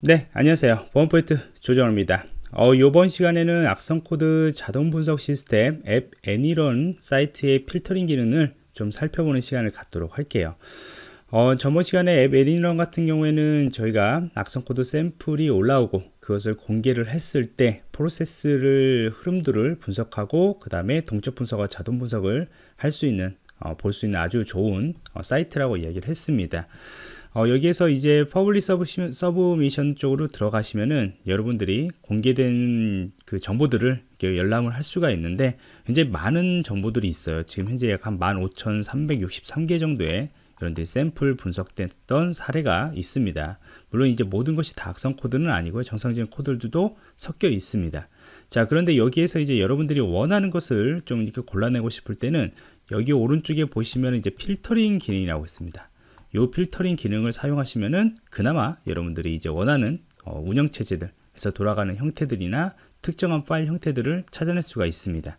네, 안녕하세요. 보안포인트 조정호입니다. 어, 이번 시간에는 악성 코드 자동 분석 시스템 앱 애니런 사이트의 필터링 기능을 좀 살펴보는 시간을 갖도록 할게요. 어, 저번 시간에 앱 애니런 같은 경우에는 저희가 악성 코드 샘플이 올라오고 그것을 공개를 했을 때 프로세스를 흐름들을 분석하고 그 다음에 동적 분석과 자동 분석을 할 수 있는 어, 볼 수 있는 아주 좋은 어, 사이트라고 이야기를 했습니다. 어, 여기에서 이제 퍼블리 서브미션 쪽으로 들어가시면은 여러분들이 공개된 그 정보들을 열람을 할 수가 있는데 굉장히 많은 정보들이 있어요. 지금 현재 약 한 15,363개 정도의 그런데 샘플 분석됐던 사례가 있습니다. 물론 이제 모든 것이 다 악성 코드는 아니고 정상적인 코드들도 섞여 있습니다. 자, 그런데 여기에서 이제 여러분들이 원하는 것을 좀 이렇게 골라내고 싶을 때는 여기 오른쪽에 보시면 이제 필터링 기능이라고 있습니다. 요 필터링 기능을 사용하시면은 그나마 여러분들이 이제 원하는 어, 운영체제들에서 돌아가는 형태들이나 특정한 파일 형태들을 찾아낼 수가 있습니다.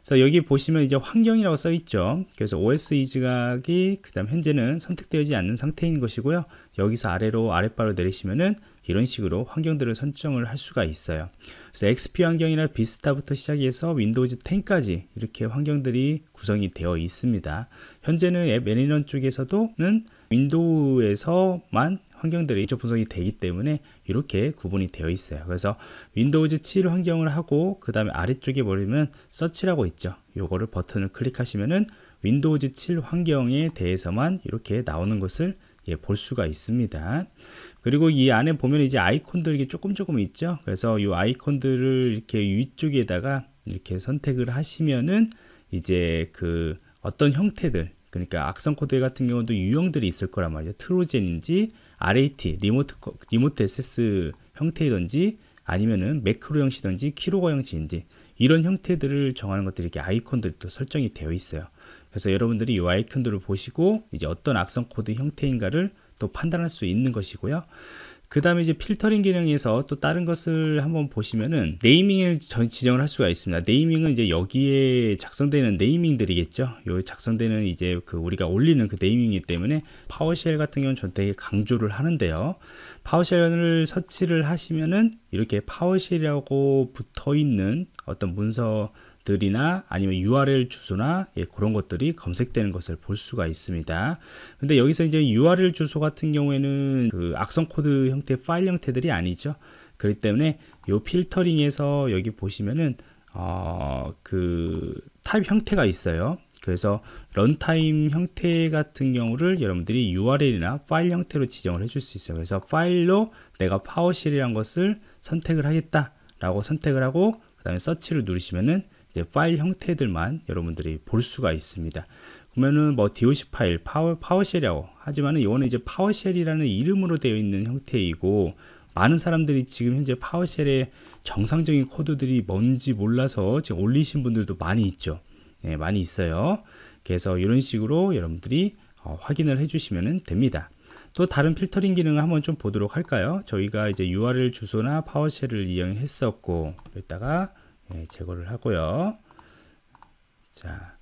그래서 여기 보시면 이제 환경이라고 써 있죠. 그래서 OS 이즈각이 그다음 현재는 선택되지 않는 상태인 것이고요. 여기서 아래로 아랫바로 내리시면은 이런 식으로 환경들을 선정을 할 수가 있어요. 그래서 XP 환경이나 비스타부터 시작해서 윈도우즈 10까지 이렇게 환경들이 구성이 되어 있습니다. 현재는 앱 매니저 쪽에서도는 윈도우에서만 환경들이 이쪽 분석이 되기 때문에 이렇게 구분이 되어 있어요. 그래서 윈도우즈 7 환경을 하고 그 다음에 아래쪽에 보면 서치라고 있죠. 요거를 버튼을 클릭하시면은 윈도우즈 7 환경에 대해서만 이렇게 나오는 것을 예, 볼 수가 있습니다. 그리고 이 안에 보면 이제 아이콘들이 조금 조금 있죠. 그래서 이 아이콘들을 이렇게 위쪽에다가 이렇게 선택을 하시면은 이제 그 어떤 형태들 그러니까 악성 코드 같은 경우도 유형들이 있을 거란 말이죠. 트로젠인지 RAT 리모트 리모트 SS 형태이든지 아니면은 매크로 형식이든지 키로가 형식인지 이런 형태들을 정하는 것들이 이렇게 아이콘들이 또 설정이 되어 있어요. 그래서 여러분들이 이 아이콘들을 보시고 이제 어떤 악성 코드 형태인가를 또 판단할 수 있는 것이고요. 그 다음에 이제 필터링 기능에서 또 다른 것을 한번 보시면은 네이밍을 지정을 할 수가 있습니다. 네이밍은 이제 여기에 작성되는 네이밍들이겠죠. 요 작성되는 이제 그 우리가 올리는 그 네이밍이기 때문에 파워쉘 같은 경우는 전 되게 강조를 하는데요. 파워쉘을 설치를 하시면은 이렇게 파워쉘이라고 붙어 있는 어떤 문서 들이나 아니면 URL 주소나 예, 그런 것들이 검색되는 것을 볼 수가 있습니다. 근데 여기서 이제 URL 주소 같은 경우에는 그 악성 코드 형태 파일 형태들이 아니죠. 그렇기 때문에 이 필터링에서 여기 보시면은 어, 그타입 형태가 있어요. 그래서 런타임 형태 같은 경우를 여러분들이 URL이나 파일 형태로 지정을 해줄 수 있어요. 그래서 파일로 내가 파워쉘이란 것을 선택을 하겠다라고 선택을 하고 그 다음에 서치를 누르시면은 이제 파일 형태들만 여러분들이 볼 수가 있습니다. 보면은 뭐 DOC 파일, 파워, 파워쉘이라고 하지만 이거는 이제 파워쉘이라는 이름으로 되어 있는 형태이고 많은 사람들이 지금 현재 파워쉘의 정상적인 코드들이 뭔지 몰라서 지금 올리신 분들도 많이 있죠. 네, 많이 있어요. 그래서 이런 식으로 여러분들이 어, 확인을 해주시면 됩니다. 또 다른 필터링 기능을 한번 좀 보도록 할까요? 저희가 이제 URL 주소나 파워쉘을 이용했었고 여기다가 예, 제거를 하고요. 자.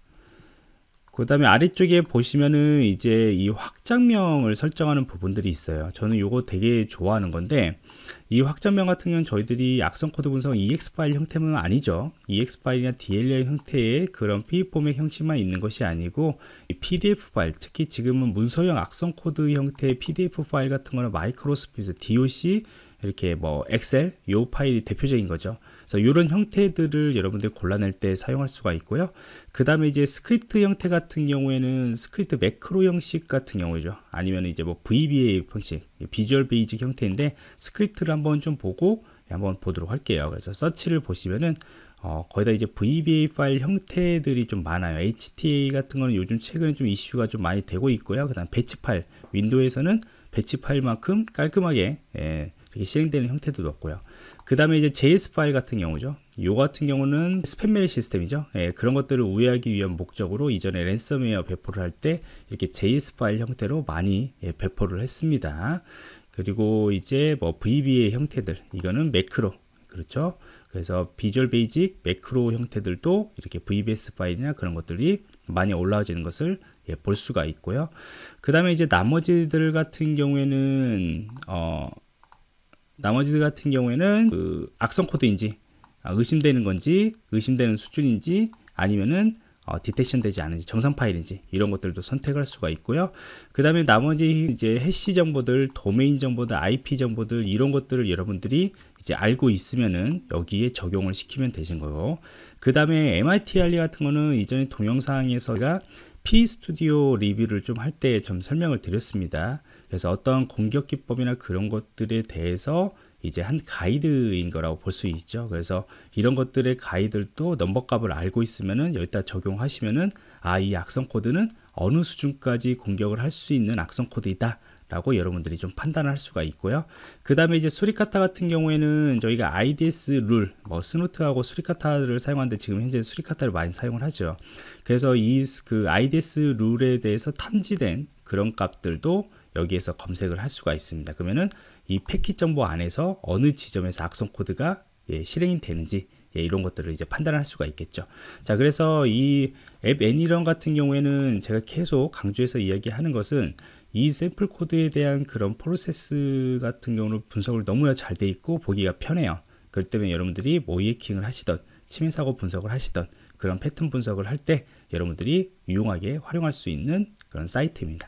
그 다음에 아래쪽에 보시면은 이제 이 확장명을 설정하는 부분들이 있어요 저는 이거 되게 좋아하는 건데 이 확장명 같은 경우는 저희들이 악성 코드 분석 EX 파일 형태는 아니죠 EX 파일이나 DLL 형태의 그런 p 포맷 형식만 있는 것이 아니고 PDF 파일 특히 지금은 문서형 악성 코드 형태의 PDF 파일 같은 거는 마이크로스피드 DOC 이렇게 뭐 엑셀 요 파일이 대표적인 거죠. 그래서 이런 형태들을 여러분들 골라낼 때 사용할 수가 있고요. 그 다음에 이제 스크립트 형태 같은 경우에는 스크립트 매크로 형식 같은 경우죠. 아니면 이제 뭐 VBA 형식, 비주얼 베이직 형태인데 스크립트를 한번 좀 보고 한번 보도록 할게요. 그래서 서치를 보시면은 어, 거의 다 이제 VBA 파일 형태들이 좀 많아요. HTA 같은 거는 요즘 최근에 좀 이슈가 좀 많이 되고 있고요. 그 다음 배치 파일, 윈도우에서는 배치 파일만큼 깔끔하게 예, 이게 실행되는 형태도 넣고요. 그 다음에 이제 JS 파일 같은 경우죠. 요 같은 경우는 스팸 메일 시스템이죠. 예, 그런 것들을 우회하기 위한 목적으로 이전에 랜섬웨어 배포를 할 때 이렇게 JS 파일 형태로 많이 예, 배포를 했습니다. 그리고 이제 뭐 v b a 형태들 이거는 매크로 그렇죠. 그래서 비주얼 베이직 매크로 형태들도 이렇게 VBS 파일이나 그런 것들이 많이 올라와지는 것을 예, 볼 수가 있고요. 그 다음에 이제 나머지들 같은 경우에는 어, 나머지 들 같은 경우에는 그 악성 코드인지 아, 의심되는 건지 의심되는 수준인지 아니면은 어, 디텍션 되지 않은지 정상 파일인지 이런 것들도 선택할 수가 있고요 그 다음에 나머지 이제 해시 정보들 도메인 정보들 IP 정보들 이런 것들을 여러분들이 이제 알고 있으면은 여기에 적용을 시키면 되신 거고 그 다음에 MITR리 같은 거는 이전에 동영상에서가 P 스튜디오 리뷰를 좀 할 때 좀 설명을 드렸습니다. 그래서 어떤 공격 기법이나 그런 것들에 대해서 이제 한 가이드인 거라고 볼 수 있죠. 그래서 이런 것들의 가이드도 넘버 값을 알고 있으면은 여기다 적용하시면은 아, 이 악성 코드는 어느 수준까지 공격을 할 수 있는 악성 코드이다. 라고 여러분들이 좀 판단을 할 수가 있고요 그 다음에 이제 수리카타 같은 경우에는 저희가 IDS 룰, 뭐 스노트하고 수리카타를 사용하는데 지금 현재 수리카타를 많이 사용을 하죠 그래서 이 그 IDS 룰에 대해서 탐지된 그런 값들도 여기에서 검색을 할 수가 있습니다 그러면은 이 패킷 정보 안에서 어느 지점에서 악성 코드가 예, 실행이 되는지 예, 이런 것들을 이제 판단할 수가 있겠죠. 자, 그래서 이 앱 애니런 같은 경우에는 제가 계속 강조해서 이야기하는 것은 이 샘플 코드에 대한 그런 프로세스 같은 경우는 분석을 너무나 잘 돼 있고 보기가 편해요. 그렇기 때문에 여러분들이 모이킹을 하시던 치해 사고 분석을 하시던 그런 패턴 분석을 할 때 여러분들이 유용하게 활용할 수 있는 그런 사이트입니다.